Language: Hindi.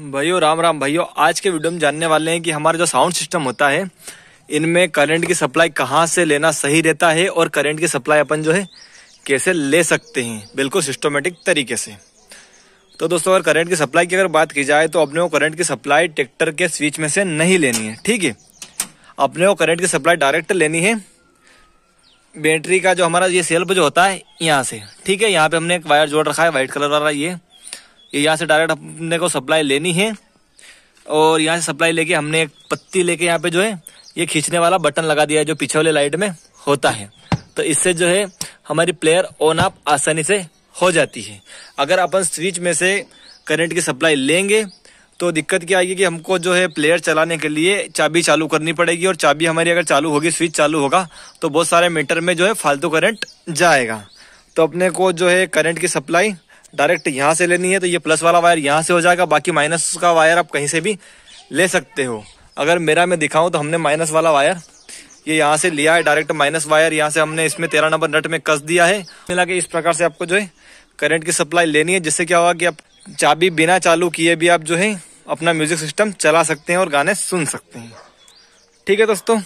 भाइयों राम राम भाइयों आज के वीडियो में जानने वाले हैं कि हमारा जो साउंड सिस्टम होता है इनमें करंट की सप्लाई कहाँ से लेना सही रहता है और करंट की सप्लाई अपन जो है कैसे ले सकते हैं बिल्कुल सिस्टोमेटिक तरीके से तो दोस्तों अगर करंट की सप्लाई की अगर बात की जाए तो अपने को करंट की सप्लाई ट्रैक्टर के स्विच में से नहीं लेनी है ठीक है अपने को करंट की सप्लाई डायरेक्ट लेनी है बैटरी का जो हमारा ये सेल्फ जो होता है यहाँ से ठीक है यहाँ पे हमने एक वायर जोड़ रखा है वाइट कलर वाला ये यहाँ से डायरेक्ट अपने को सप्लाई लेनी है और यहाँ से सप्लाई लेके हमने एक पत्ती लेके यहाँ पे जो है ये खींचने वाला बटन लगा दिया है जो पीछे वाले लाइट में होता है तो इससे जो है हमारी प्लेयर ऑन ऑफ आसानी से हो जाती है अगर अपन स्विच में से करंट की सप्लाई लेंगे तो दिक्कत क्या आएगी कि हमको जो है प्लेयर चलाने के लिए चाबी चालू करनी पड़ेगी और चाबी हमारी अगर चालू होगी स्विच चालू होगा तो बहुत सारे मीटर में जो है फालतू करंट जाएगा तो अपने को जो है करंट की सप्लाई डायरेक्ट यहाँ से लेनी है तो ये प्लस वाला वायर यहाँ से हो जाएगा बाकी माइनस का वायर आप कहीं से भी ले सकते हो अगर मेरा मैं दिखाऊँ तो हमने माइनस वाला वायर ये यहाँ से लिया है डायरेक्ट माइनस वायर यहाँ से हमने इसमें तेरह नंबर नट में कस दिया है मिला के इस प्रकार से आपको जो है करंट की सप्लाई लेनी है जिससे क्या होगा कि आप चाबी बिना चालू किए भी आप जो है अपना म्यूजिक सिस्टम चला सकते हैं और गाने सुन सकते हैं ठीक है दोस्तों